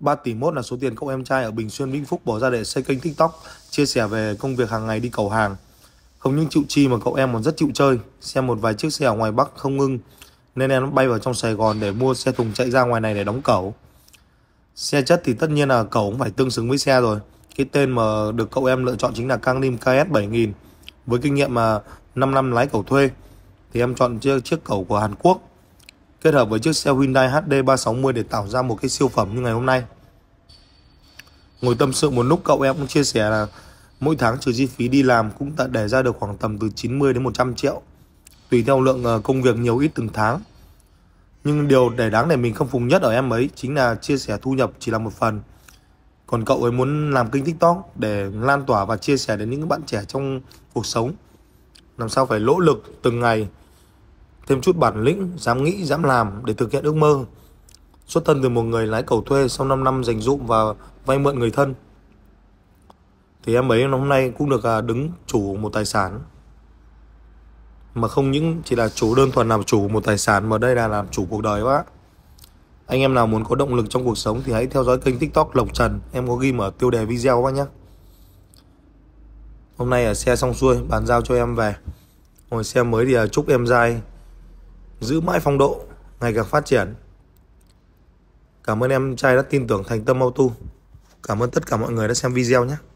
3 tỷ mốt là số tiền cậu em trai ở Bình Xuyên Vĩnh Phúc bỏ ra để xây kênh TikTok, chia sẻ về công việc hàng ngày đi cầu hàng. Không những chịu chi mà cậu em còn rất chịu chơi, xem một vài chiếc xe ở ngoài Bắc không ngưng, nên em bay vào trong Sài Gòn để mua xe thùng chạy ra ngoài này để đóng cẩu. Xe chất thì tất nhiên là cẩu cũng phải tương xứng với xe rồi. Cái tên mà được cậu em lựa chọn chính là Kangnim KS 7000. Với kinh nghiệm mà 5 năm lái cẩu thuê thì em chọn chiếc chiếc cẩu của Hàn Quốc kết hợp với chiếc xe Hyundai HD 360 để tạo ra một cái siêu phẩm như ngày hôm nay. Ngồi tâm sự một lúc cậu em cũng chia sẻ là mỗi tháng trừ chi phí đi làm cũng đã để ra được khoảng tầm từ 90 đến 100 triệu tùy theo lượng ờ, công việc nhiều ít từng tháng. Nhưng điều để đáng để mình không phùng nhất ở em ấy chính là chia sẻ thu nhập chỉ là một phần. Còn cậu ấy muốn làm kênh TikTok để lan tỏa và chia sẻ đến những bạn trẻ trong cuộc sống. Làm sao phải lỗ lực từng ngày thêm chút bản lĩnh, dám nghĩ, dám làm để thực hiện ước mơ. Xuất thân từ một người lái cầu thuê sau 5 năm dành dụm và vay mượn người thân. Thì em ấy hôm nay cũng được à, đứng chủ một tài sản. Mà không những chỉ là chủ đơn thuần làm chủ một tài sản mà đây là làm chủ cuộc đời quá. Anh em nào muốn có động lực trong cuộc sống thì hãy theo dõi kênh tiktok Lộc Trần. Em có ghi mở tiêu đề video các nhé. Hôm nay ở à, xe xong xuôi, bàn giao cho em về. Hồi xe mới thì à, chúc em dai giữ mãi phong độ, ngày càng phát triển. Cảm ơn em trai đã tin tưởng thành tâm auto. Cảm ơn tất cả mọi người đã xem video nhé.